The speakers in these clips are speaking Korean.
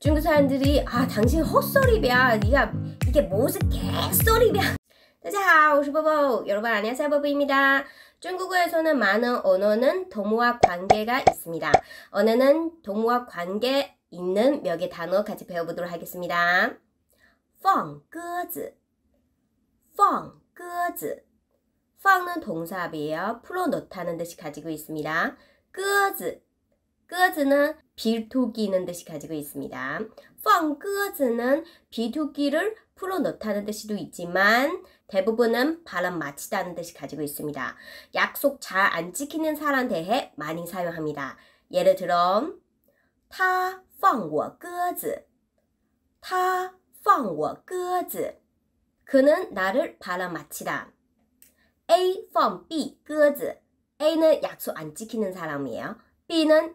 중국 사람들이 아 당신 헛소리야 네가 이게 무슨 개소리야 大家好我是波波 여러분 안녕하세요 보보입니다 중국어에서는 많은 언어는 동무와 관계가 있습니다 언어는 동무와 관계 있는 몇 개 단어 같이 배워보도록 하겠습니다 放鸽子放鸽子 放는 동사합이에요 풀어 넣다는 뜻이 가지고 있습니다 鸽子 끄즈는 비토기 있는 뜻이 가지고 있습니다. 펑 끄즈는 비토기를 풀어 넣다는 뜻도 있지만 대부분은 발음 마치다는 뜻이 가지고 있습니다. 약속 잘 안 지키는 사람 대해 많이 사용합니다. 예를 들어 他放我鸽子他放我鸽子 그는 나를 발음 마치다. A 放 B 鸽子 A는 약속 안 지키는 사람이에요. B는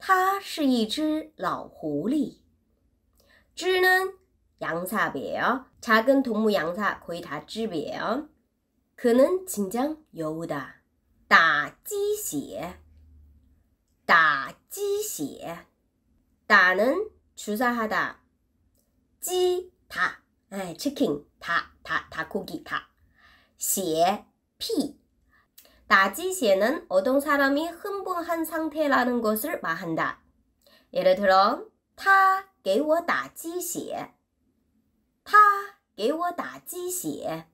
它是一只老狐狸. 쥐는 양사이에요 작은 동무 양사 거의 다 쥐예요. 그는 진정 여우다. 打鸡血,打鸡血. 다는 주사하다. 찌, 다. 아, 예, 치킨, 다, 다, 다, 고기, 다. 血, 피. 나지시에는 어떤 사람이 흥분한 상태라는 것을 말한다. 예를 들어, 他给我打鸡血.他给我打鸡血.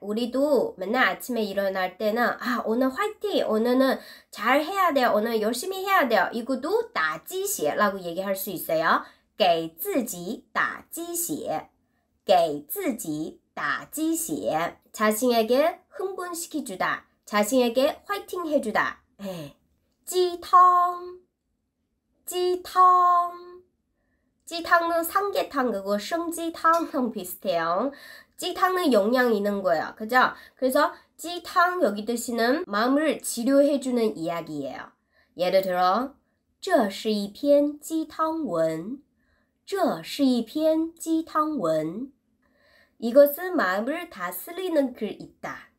우리도 맨날 아침에 일어날 때는 아 오늘 화이팅 오늘은 잘 해야 돼요 오늘 열심히 해야 돼요 이것도 나지시라고 얘기할 수 있어요 给自己打鸡血给自己打鸡血 자신에게 흥분시켜주다 자신에게 화이팅 해주다. 네. 찌텅, 찌텅. 찌탕은 삼계탕 그거 생지탕랑 비슷해요. 찌탕은 영양 있는 거예요. 그죠? 그래서 찌탕 여기 뜻이는 마음을 치료해주는 이야기예요. 예를 들어 这是一篇鸡汤文.这是一篇鸡汤文. 이것은 마음을 다스리는 글이다.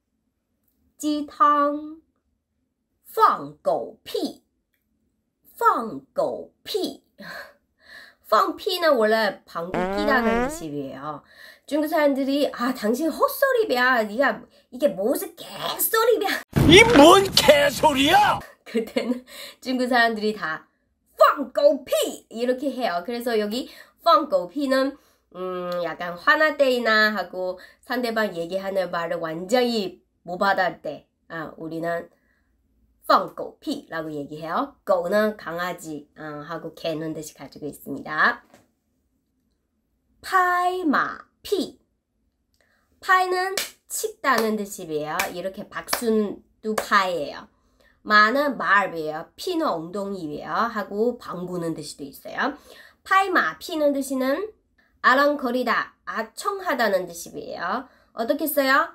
鸡汤，放狗屁，放狗屁。放피는 원래 방귀 끼라는 뜻이에요. 중국 사람들이 아 당신 헛소리야. 네가 이게 무슨 개소리야. 이 뭔 개소리야? 그때는 중국 사람들이 다放狗屁 이렇게 해요. 그래서 여기 放狗屁는 음 약간 화나 때이나 하고 상대방 얘기하는 말을 완전히 모바다 때 아, 우리는 펑狗屁라고 얘기해요.狗는 강아지 어, 하고 개는 뜻이 가지고 있습니다. 파이마피 파이는 치다는 뜻이에요. 이렇게 박순도 파이예요. 마는 말이에요. 피는 엉덩이예요. 하고 방구는 뜻이도 있어요. 파이마 피는 뜻이는 아랑거리다, 아청하다는 뜻이에요. 어떻게 써요?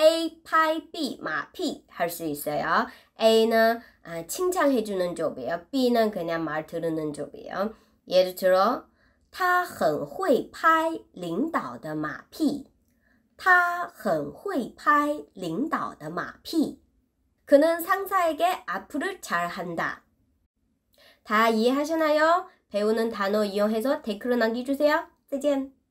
A 파이 B 마피 할 수 있어요. A는 아, 칭찬해주는 쪽이에요. B는 그냥 말 들으는 쪽이에요. 예를 들어 他很会拍领导的马屁他很会拍领导的马屁 그는 상사에게 악을 잘한다. 다 이해하시나요? 배우는 단어 이용해서 댓글로 남겨주세요. 再见